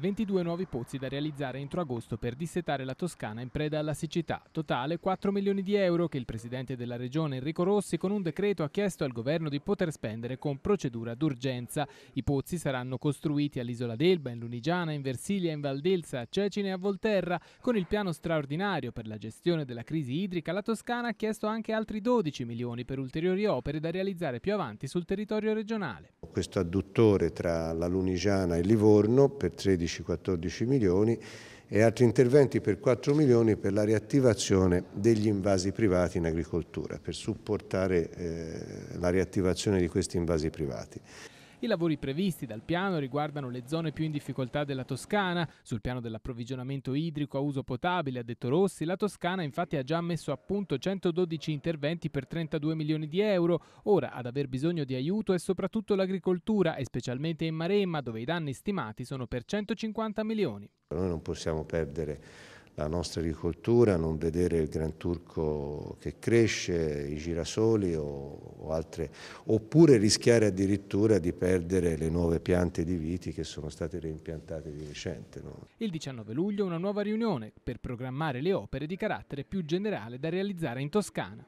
22 nuovi pozzi da realizzare entro agosto per dissetare la Toscana in preda alla siccità. Totale 4 milioni di euro che il presidente della regione Enrico Rossi con un decreto ha chiesto al governo di poter spendere con procedura d'urgenza. I pozzi saranno costruiti all'Isola d'Elba, in Lunigiana, in Versilia, in Valdelsa, a Cecina e a Volterra. Con il piano straordinario per la gestione della crisi idrica la Toscana ha chiesto anche altri 12 milioni per ulteriori opere da realizzare più avanti sul territorio regionale questo adduttore tra la Lunigiana e Livorno per 13-14 milioni e altri interventi per 4 milioni per la riattivazione degli invasi privati in agricoltura, per supportare eh, la riattivazione di questi invasi privati. I lavori previsti dal piano riguardano le zone più in difficoltà della Toscana. Sul piano dell'approvvigionamento idrico a uso potabile, ha detto Rossi, la Toscana infatti ha già messo a punto 112 interventi per 32 milioni di euro. Ora ad aver bisogno di aiuto è soprattutto l'agricoltura e specialmente in Maremma dove i danni stimati sono per 150 milioni. Noi non possiamo perdere la nostra agricoltura, non vedere il Gran Turco che cresce, i girasoli o o altre, oppure rischiare addirittura di perdere le nuove piante di viti che sono state reimpiantate di recente. No? Il 19 luglio una nuova riunione per programmare le opere di carattere più generale da realizzare in Toscana.